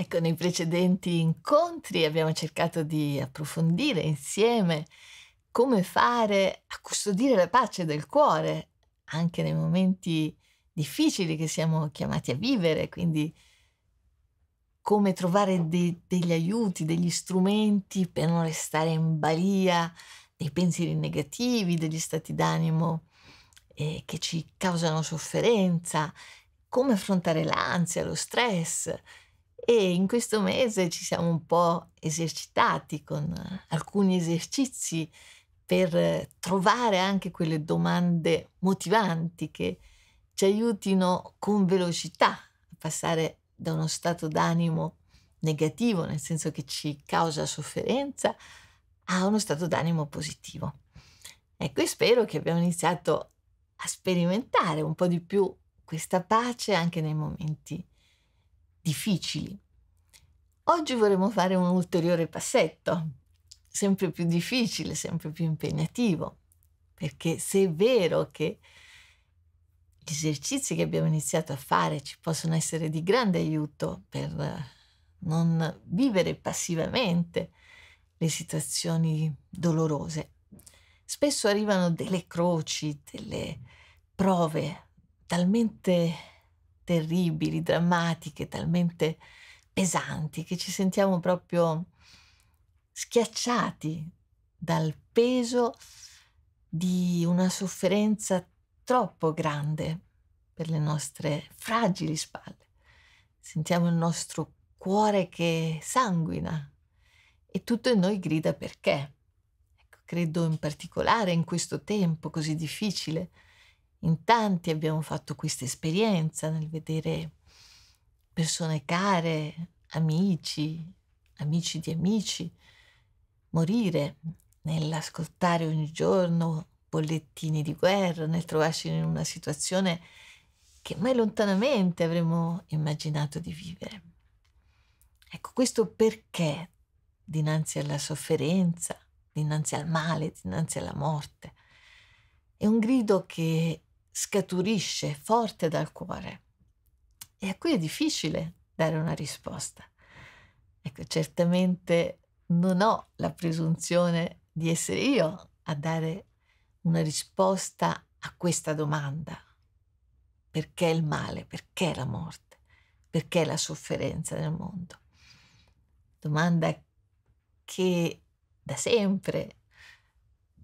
Ecco, nei precedenti incontri abbiamo cercato di approfondire insieme come fare a custodire la pace del cuore anche nei momenti difficili che siamo chiamati a vivere, quindi come trovare de degli aiuti, degli strumenti per non restare in balia dei pensieri negativi, degli stati d'animo eh, che ci causano sofferenza, come affrontare l'ansia, lo stress, e in questo mese ci siamo un po' esercitati con alcuni esercizi per trovare anche quelle domande motivanti che ci aiutino con velocità a passare da uno stato d'animo negativo, nel senso che ci causa sofferenza, a uno stato d'animo positivo. Ecco, e spero che abbiamo iniziato a sperimentare un po' di più questa pace anche nei momenti difficili. Oggi vorremmo fare un ulteriore passetto, sempre più difficile, sempre più impegnativo, perché se è vero che gli esercizi che abbiamo iniziato a fare ci possono essere di grande aiuto per non vivere passivamente le situazioni dolorose. Spesso arrivano delle croci, delle prove talmente terribili, drammatiche, talmente pesanti che ci sentiamo proprio schiacciati dal peso di una sofferenza troppo grande per le nostre fragili spalle. Sentiamo il nostro cuore che sanguina e tutto in noi grida perché. Ecco, credo in particolare in questo tempo così difficile in tanti abbiamo fatto questa esperienza nel vedere persone care, amici, amici di amici, morire, nell'ascoltare ogni giorno bollettini di guerra, nel trovarci in una situazione che mai lontanamente avremmo immaginato di vivere. Ecco, questo perché dinanzi alla sofferenza, dinanzi al male, dinanzi alla morte, è un grido che scaturisce forte dal cuore. E a cui è difficile dare una risposta. Ecco, certamente non ho la presunzione di essere io a dare una risposta a questa domanda. Perché il male? Perché la morte? Perché la sofferenza nel mondo? Domanda che da sempre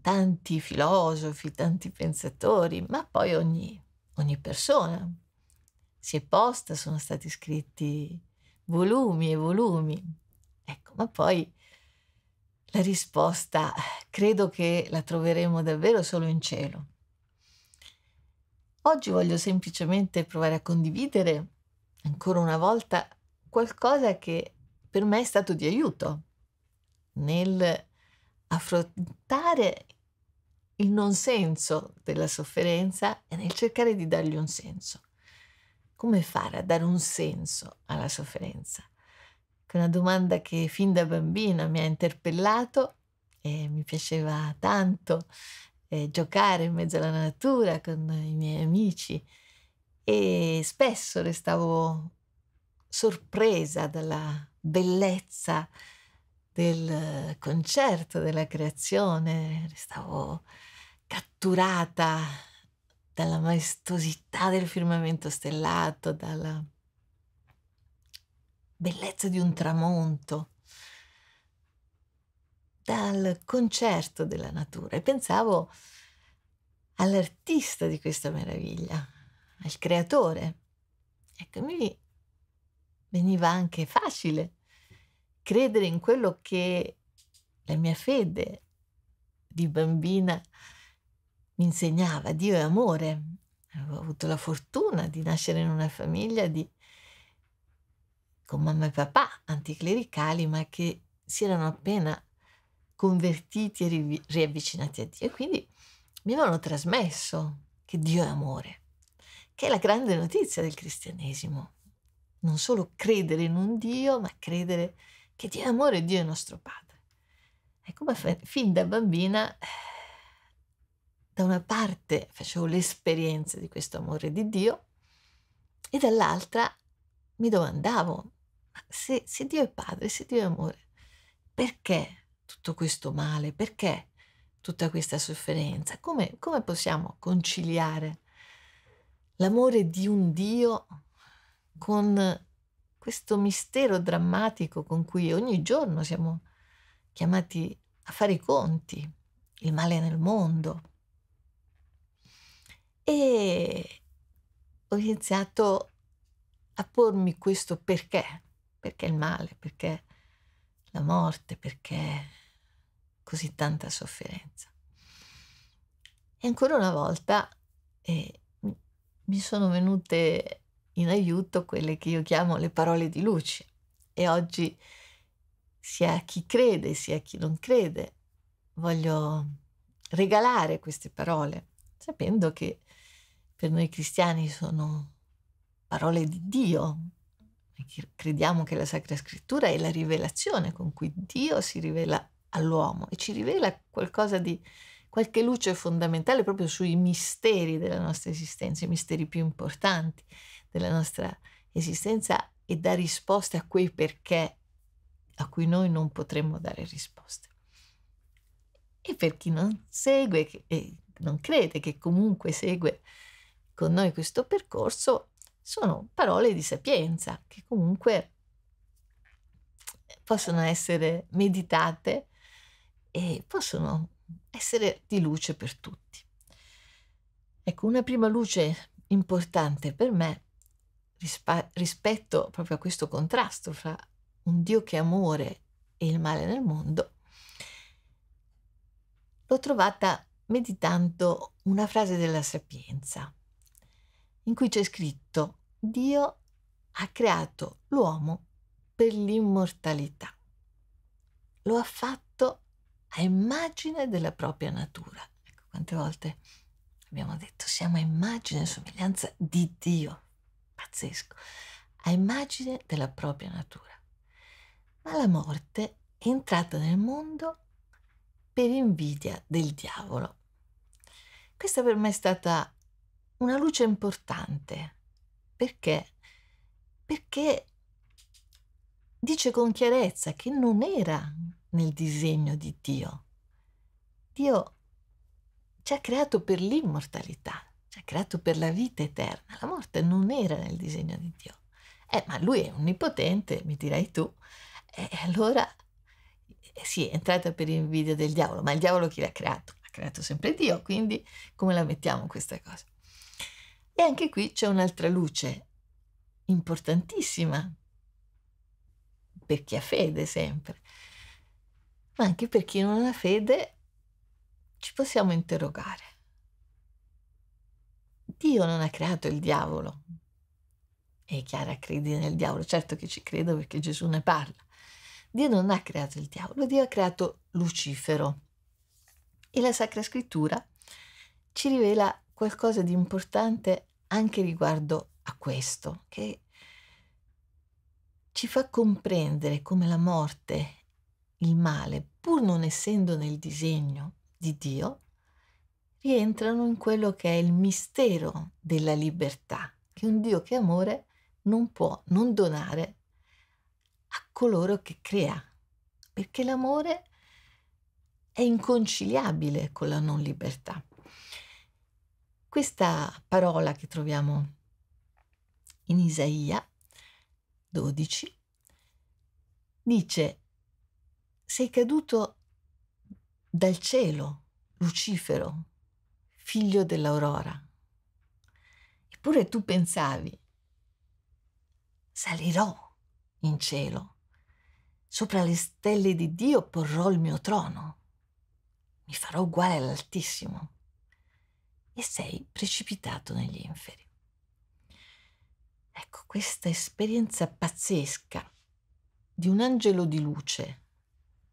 tanti filosofi, tanti pensatori, ma poi ogni, ogni persona si è posta, sono stati scritti volumi e volumi. Ecco, ma poi la risposta credo che la troveremo davvero solo in cielo. Oggi voglio semplicemente provare a condividere ancora una volta qualcosa che per me è stato di aiuto nel affrontare il non senso della sofferenza e nel cercare di dargli un senso. Come fare a dare un senso alla sofferenza? è una domanda che fin da bambina mi ha interpellato e mi piaceva tanto eh, giocare in mezzo alla natura con i miei amici e spesso restavo sorpresa dalla bellezza del concerto, della creazione, stavo catturata dalla maestosità del firmamento stellato, dalla bellezza di un tramonto, dal concerto della natura e pensavo all'artista di questa meraviglia, al creatore. Ecco, mi veniva anche facile credere in quello che la mia fede di bambina mi insegnava. Dio è amore. Avevo avuto la fortuna di nascere in una famiglia di, con mamma e papà anticlericali, ma che si erano appena convertiti e riavvicinati a Dio. E quindi mi avevano trasmesso che Dio è amore, che è la grande notizia del cristianesimo. Non solo credere in un Dio, ma credere in che Dio è amore Dio è nostro Padre. E come fin da bambina, eh, da una parte facevo l'esperienza di questo amore di Dio e dall'altra mi domandavo, ma se, se Dio è Padre, se Dio è amore, perché tutto questo male? Perché tutta questa sofferenza? Come, come possiamo conciliare l'amore di un Dio con questo mistero drammatico con cui ogni giorno siamo chiamati a fare i conti, il male nel mondo. E ho iniziato a pormi questo perché, perché il male, perché la morte, perché così tanta sofferenza. E ancora una volta eh, mi sono venute in aiuto quelle che io chiamo le parole di luce. E oggi, sia chi crede sia chi non crede, voglio regalare queste parole, sapendo che per noi cristiani sono parole di Dio. Crediamo che la Sacra Scrittura è la rivelazione con cui Dio si rivela all'uomo e ci rivela qualcosa di qualche luce fondamentale proprio sui misteri della nostra esistenza, i misteri più importanti della nostra esistenza e dà risposte a quei perché a cui noi non potremmo dare risposte. E per chi non segue e non crede che comunque segue con noi questo percorso, sono parole di sapienza che comunque possono essere meditate e possono essere di luce per tutti. Ecco, una prima luce importante per me rispa- rispetto proprio a questo contrasto fra un Dio che è amore e il male nel mondo, l'ho trovata meditando una frase della Sapienza, in cui c'è scritto Dio ha creato l'uomo per l'immortalità. Lo ha fatto a immagine della propria natura. Ecco quante volte abbiamo detto siamo a immagine e somiglianza di Dio pazzesco, a immagine della propria natura. Ma la morte è entrata nel mondo per invidia del diavolo. Questa per me è stata una luce importante. Perché? Perché dice con chiarezza che non era nel disegno di Dio. Dio ci ha creato per l'immortalità, cioè creato per la vita eterna. La morte non era nel disegno di Dio. Eh, ma lui è onnipotente, mi dirai tu. E allora eh, sì, è entrata per invidia del diavolo, ma il diavolo chi l'ha creato? L'ha creato sempre Dio, quindi come la mettiamo questa cosa? E anche qui c'è un'altra luce importantissima per chi ha fede sempre, ma anche per chi non ha fede ci possiamo interrogare. Dio non ha creato il diavolo. E Chiara credi nel diavolo, certo che ci credo perché Gesù ne parla. Dio non ha creato il diavolo, Dio ha creato Lucifero. E la Sacra Scrittura ci rivela qualcosa di importante anche riguardo a questo, che ci fa comprendere come la morte, il male, pur non essendo nel disegno di Dio, rientrano in quello che è il mistero della libertà, che un Dio che è amore non può non donare a coloro che crea, perché l'amore è inconciliabile con la non libertà. Questa parola che troviamo in Isaia 12 dice, sei caduto dal cielo, Lucifero, figlio dell'aurora. Eppure tu pensavi, salirò in cielo, sopra le stelle di Dio porrò il mio trono, mi farò uguale all'Altissimo e sei precipitato negli inferi. Ecco, questa esperienza pazzesca di un angelo di luce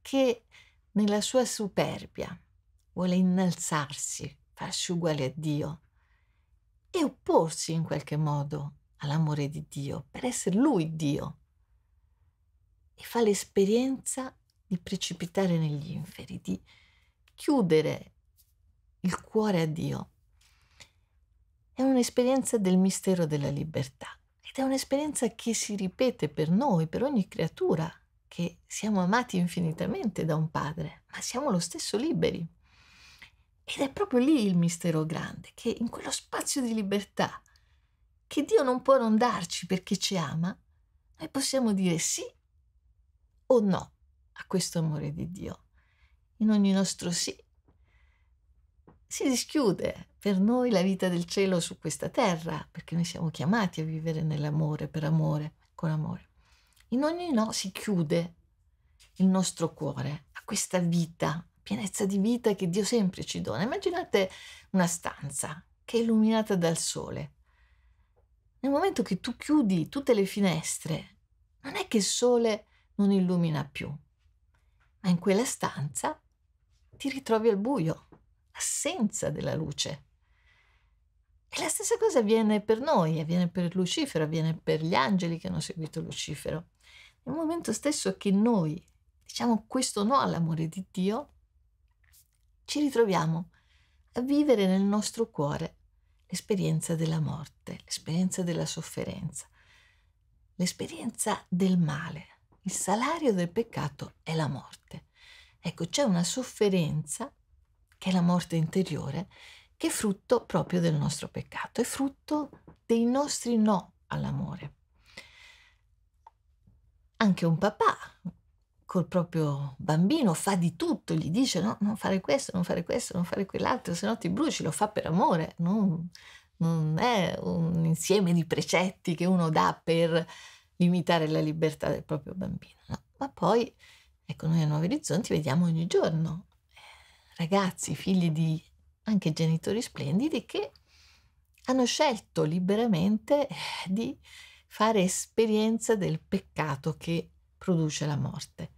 che nella sua superbia vuole innalzarsi farsi uguali a Dio e opporsi in qualche modo all'amore di Dio per essere lui Dio e fa l'esperienza di precipitare negli inferi, di chiudere il cuore a Dio. È un'esperienza del mistero della libertà ed è un'esperienza che si ripete per noi, per ogni creatura, che siamo amati infinitamente da un Padre, ma siamo lo stesso liberi. Ed è proprio lì il mistero grande, che in quello spazio di libertà che Dio non può non darci perché ci ama, noi possiamo dire sì o no a questo amore di Dio. In ogni nostro sì si dischiude per noi la vita del cielo su questa terra, perché noi siamo chiamati a vivere nell'amore, per amore, con amore. In ogni no si chiude il nostro cuore a questa vita pienezza di vita che Dio sempre ci dona. Immaginate una stanza che è illuminata dal sole. Nel momento che tu chiudi tutte le finestre, non è che il sole non illumina più, ma in quella stanza ti ritrovi al buio, assenza della luce. E la stessa cosa avviene per noi, avviene per Lucifero, avviene per gli angeli che hanno seguito Lucifero. Nel momento stesso che noi diciamo questo no all'amore di Dio, ci ritroviamo a vivere nel nostro cuore l'esperienza della morte, l'esperienza della sofferenza, l'esperienza del male. Il salario del peccato è la morte. Ecco, c'è una sofferenza, che è la morte interiore, che è frutto proprio del nostro peccato, è frutto dei nostri no all'amore. Anche un papà col proprio bambino, fa di tutto, gli dice no, non fare questo, non fare questo, non fare quell'altro, se no ti bruci, lo fa per amore, non, non è un insieme di precetti che uno dà per limitare la libertà del proprio bambino. No? Ma poi, ecco, noi a Nuovi Orizzonti vediamo ogni giorno eh, ragazzi, figli di anche genitori splendidi che hanno scelto liberamente eh, di fare esperienza del peccato che produce la morte.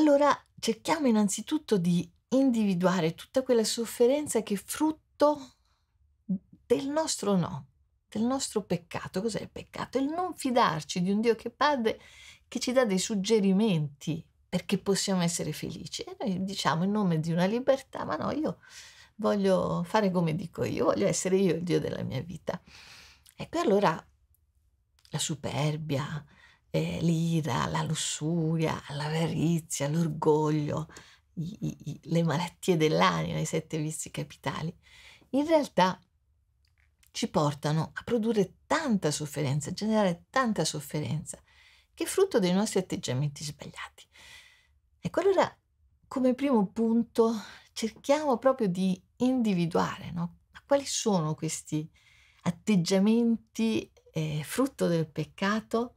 Allora cerchiamo innanzitutto di individuare tutta quella sofferenza che è frutto del nostro no, del nostro peccato. Cos'è il peccato? Il non fidarci di un Dio che Padre che ci dà dei suggerimenti perché possiamo essere felici. E noi diciamo in nome di una libertà, ma no, io voglio fare come dico io, voglio essere io il Dio della mia vita. Ecco, e poi allora la superbia, eh, l'ira, la lussuria, l'avarizia, l'orgoglio, i, i, le malattie dell'anima, i sette vizi capitali, in realtà ci portano a produrre tanta sofferenza, a generare tanta sofferenza, che è frutto dei nostri atteggiamenti sbagliati. Ecco, allora, come primo punto, cerchiamo proprio di individuare no? quali sono questi atteggiamenti eh, frutto del peccato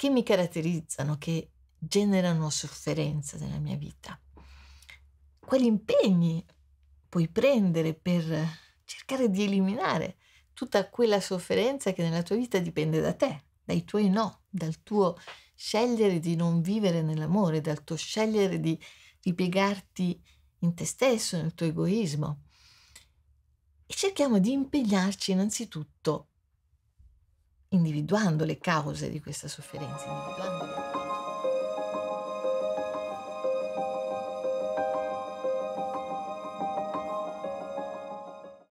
che mi caratterizzano, che generano sofferenza nella mia vita. Quali impegni puoi prendere per cercare di eliminare tutta quella sofferenza che nella tua vita dipende da te, dai tuoi no, dal tuo scegliere di non vivere nell'amore, dal tuo scegliere di ripiegarti in te stesso, nel tuo egoismo. E cerchiamo di impegnarci innanzitutto individuando le cause di questa sofferenza, individuando le cause.